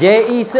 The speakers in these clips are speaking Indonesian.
JIC.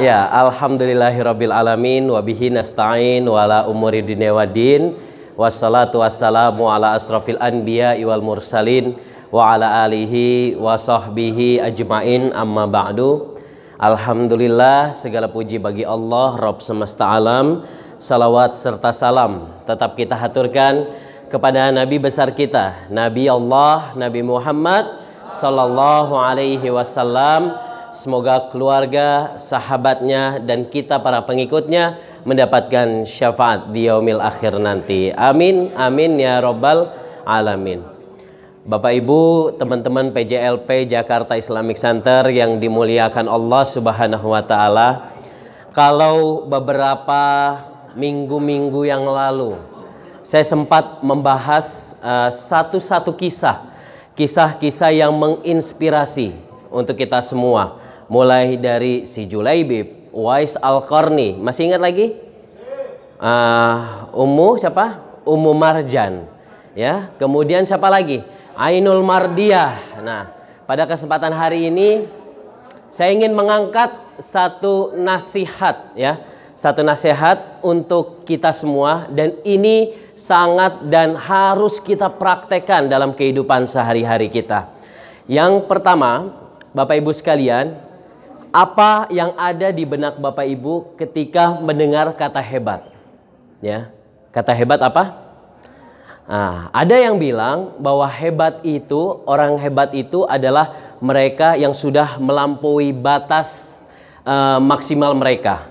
Ya, alhamdulillahirabbil alamin wa bihi nasta'in wala umuri dinawadin wassalatu wassalamu ala asrafil anbiya wal mursalin wa ala alihi wa sahbihi ajmain amma ba'du. Alhamdulillah segala puji bagi Allah Rabb semesta alam. Salawat serta salam tetap kita haturkan kepada nabi besar kita, Nabi Allah, Nabi Muhammad sallallahu alaihi wasallam. Semoga keluarga, sahabatnya dan kita para pengikutnya mendapatkan syafaat di yaumil akhir nanti. Amin, amin ya robbal alamin. Bapak Ibu, teman-teman PJLP Jakarta Islamic Center yang dimuliakan Allah Subhanahu wa taala. Kalau beberapa minggu-minggu yang lalu saya sempat membahas eh, satu-satu uh, kisah, kisah-kisah yang menginspirasi untuk kita semua. Mulai dari si Julaibib, Wais Al-Qarni, masih ingat lagi? Uh, Ummu siapa? Umu Marjan. Ya, kemudian siapa lagi? Ainul Mardiah. Nah, pada kesempatan hari ini saya ingin mengangkat satu nasihat ya, satu nasihat untuk kita semua dan ini sangat dan harus kita praktekkan dalam kehidupan sehari-hari kita. Yang pertama, Bapak Ibu sekalian, apa yang ada di benak Bapak Ibu ketika mendengar kata hebat? Ya. Kata hebat apa? Nah, ada yang bilang bahwa hebat itu, orang hebat itu adalah mereka yang sudah melampaui batas uh, maksimal mereka.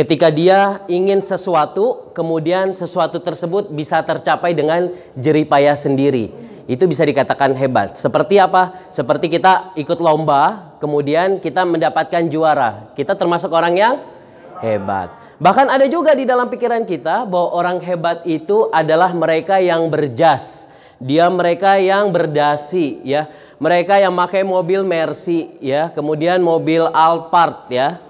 Ketika dia ingin sesuatu, kemudian sesuatu tersebut bisa tercapai dengan jerih payah sendiri. Itu bisa dikatakan hebat. Seperti apa? Seperti kita ikut lomba, kemudian kita mendapatkan juara. Kita termasuk orang yang hebat. Bahkan ada juga di dalam pikiran kita bahwa orang hebat itu adalah mereka yang berjas. Dia mereka yang berdasi ya. Mereka yang pakai mobil Mercy ya, kemudian mobil Alphard ya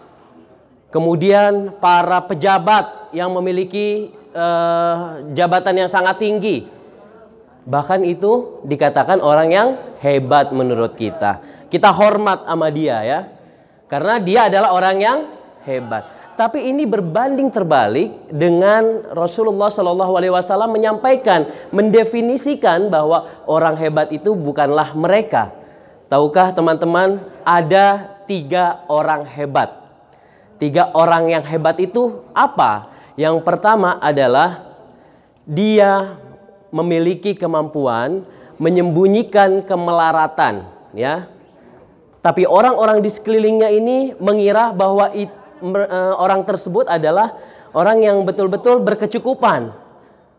Kemudian para pejabat yang memiliki eh, jabatan yang sangat tinggi. Bahkan itu dikatakan orang yang hebat menurut kita. Kita hormat sama dia ya. Karena dia adalah orang yang hebat. Tapi ini berbanding terbalik dengan Rasulullah Shallallahu Alaihi Wasallam menyampaikan, mendefinisikan bahwa orang hebat itu bukanlah mereka. Tahukah teman-teman ada tiga orang hebat Tiga orang yang hebat itu apa? Yang pertama adalah dia memiliki kemampuan menyembunyikan kemelaratan, ya. Tapi orang-orang di sekelilingnya ini mengira bahwa it, eh, orang tersebut adalah orang yang betul-betul berkecukupan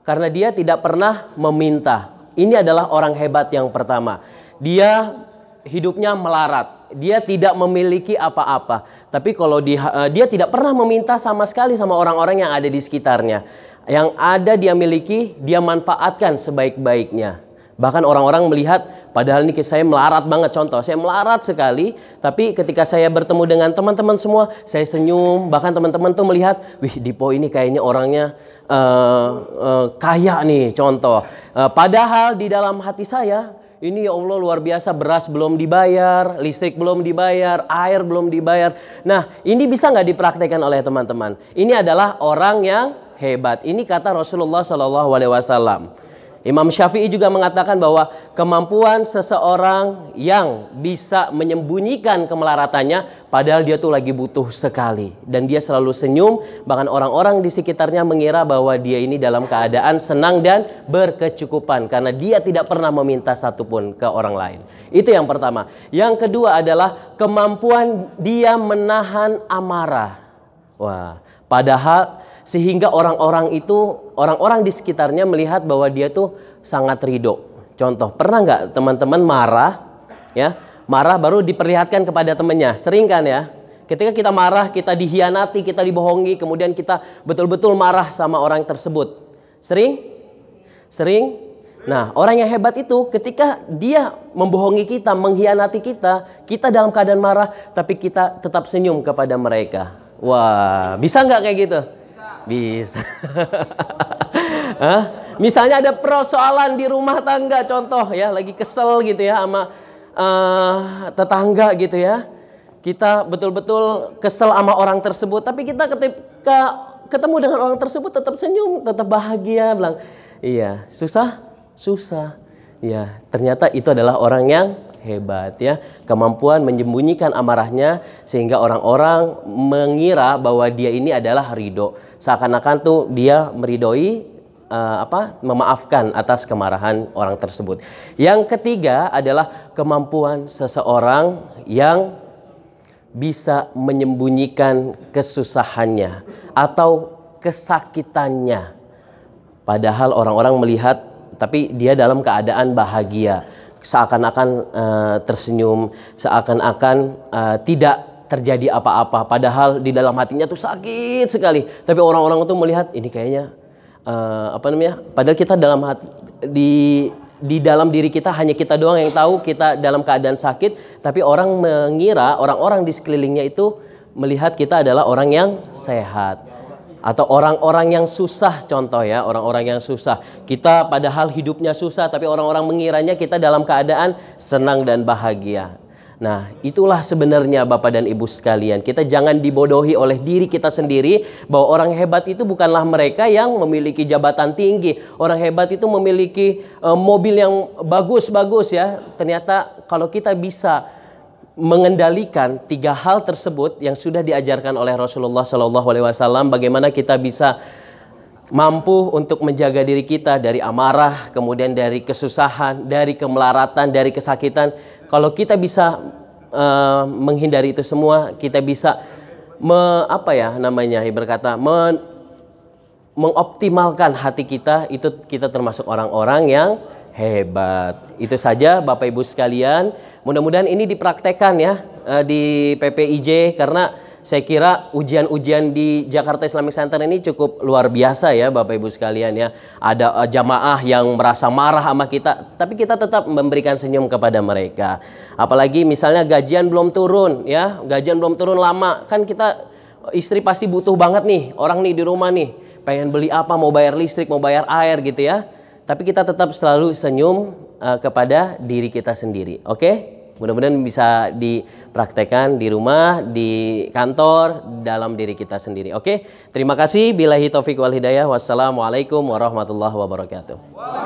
karena dia tidak pernah meminta. Ini adalah orang hebat yang pertama. Dia hidupnya melarat dia tidak memiliki apa-apa. Tapi kalau di, eh, dia tidak pernah meminta sama sekali sama orang-orang yang ada di sekitarnya. Yang ada dia miliki, dia manfaatkan sebaik-baiknya. Bahkan orang-orang melihat, padahal ini saya melarat banget contoh. Saya melarat sekali, tapi ketika saya bertemu dengan teman-teman semua, saya senyum. Bahkan teman-teman tuh melihat, wih Dipo ini kayaknya orangnya uh, uh, kaya nih contoh. Uh, padahal di dalam hati saya, ini ya Allah luar biasa beras belum dibayar, listrik belum dibayar, air belum dibayar. Nah ini bisa nggak dipraktekkan oleh teman-teman? Ini adalah orang yang hebat. Ini kata Rasulullah Shallallahu Alaihi Wasallam. Imam Syafi'i juga mengatakan bahwa kemampuan seseorang yang bisa menyembunyikan kemelaratannya padahal dia tuh lagi butuh sekali dan dia selalu senyum bahkan orang-orang di sekitarnya mengira bahwa dia ini dalam keadaan senang dan berkecukupan karena dia tidak pernah meminta satupun ke orang lain. Itu yang pertama. Yang kedua adalah kemampuan dia menahan amarah. Wah, padahal sehingga orang-orang itu orang-orang di sekitarnya melihat bahwa dia tuh sangat ridho. Contoh, pernah nggak teman-teman marah ya? Marah baru diperlihatkan kepada temannya. Sering kan ya? Ketika kita marah, kita dihianati, kita dibohongi, kemudian kita betul-betul marah sama orang tersebut. Sering? Sering? Nah, orang yang hebat itu ketika dia membohongi kita, mengkhianati kita, kita dalam keadaan marah, tapi kita tetap senyum kepada mereka. Wah, bisa nggak kayak gitu? Bisa. Hah? Misalnya ada persoalan di rumah tangga contoh ya, lagi kesel gitu ya sama uh, tetangga gitu ya. Kita betul-betul kesel sama orang tersebut, tapi kita ketika ketemu dengan orang tersebut tetap senyum, tetap bahagia, bilang, "Iya, susah, susah." Ya, ternyata itu adalah orang yang hebat ya. Kemampuan menyembunyikan amarahnya sehingga orang-orang mengira bahwa dia ini adalah ridho. Seakan-akan tuh dia meridoi uh, eh, apa memaafkan atas kemarahan orang tersebut. Yang ketiga adalah kemampuan seseorang yang bisa menyembunyikan kesusahannya atau kesakitannya. Padahal orang-orang melihat tapi dia dalam keadaan bahagia seakan-akan uh, tersenyum, seakan-akan uh, tidak terjadi apa-apa. Padahal di dalam hatinya tuh sakit sekali. Tapi orang-orang itu melihat ini kayaknya uh, apa namanya? Padahal kita dalam hati di di dalam diri kita hanya kita doang yang tahu kita dalam keadaan sakit. Tapi orang mengira orang-orang di sekelilingnya itu melihat kita adalah orang yang sehat atau orang-orang yang susah contoh ya orang-orang yang susah kita padahal hidupnya susah tapi orang-orang mengiranya kita dalam keadaan senang dan bahagia Nah, itulah sebenarnya Bapak dan Ibu sekalian. Kita jangan dibodohi oleh diri kita sendiri bahwa orang hebat itu bukanlah mereka yang memiliki jabatan tinggi. Orang hebat itu memiliki eh, mobil yang bagus-bagus ya. Ternyata kalau kita bisa mengendalikan tiga hal tersebut yang sudah diajarkan oleh Rasulullah Shallallahu Alaihi Wasallam bagaimana kita bisa mampu untuk menjaga diri kita dari amarah kemudian dari kesusahan dari kemelaratan dari kesakitan kalau kita bisa uh, menghindari itu semua kita bisa me, apa ya namanya berkata me, mengoptimalkan hati kita itu kita termasuk orang-orang yang Hebat. Itu saja Bapak Ibu sekalian. Mudah-mudahan ini dipraktekkan ya eh, di PPIJ karena saya kira ujian-ujian di Jakarta Islamic Center ini cukup luar biasa ya Bapak Ibu sekalian ya. Ada eh, jamaah yang merasa marah sama kita, tapi kita tetap memberikan senyum kepada mereka. Apalagi misalnya gajian belum turun ya, gajian belum turun lama, kan kita eh, istri pasti butuh banget nih orang nih di rumah nih pengen beli apa mau bayar listrik mau bayar air gitu ya tapi kita tetap selalu senyum uh, kepada diri kita sendiri. Oke? Okay? Mudah-mudahan bisa dipraktekkan di rumah, di kantor, dalam diri kita sendiri. Oke? Okay? Terima kasih. Bila Taufik wal hidayah. Wassalamualaikum warahmatullahi wabarakatuh.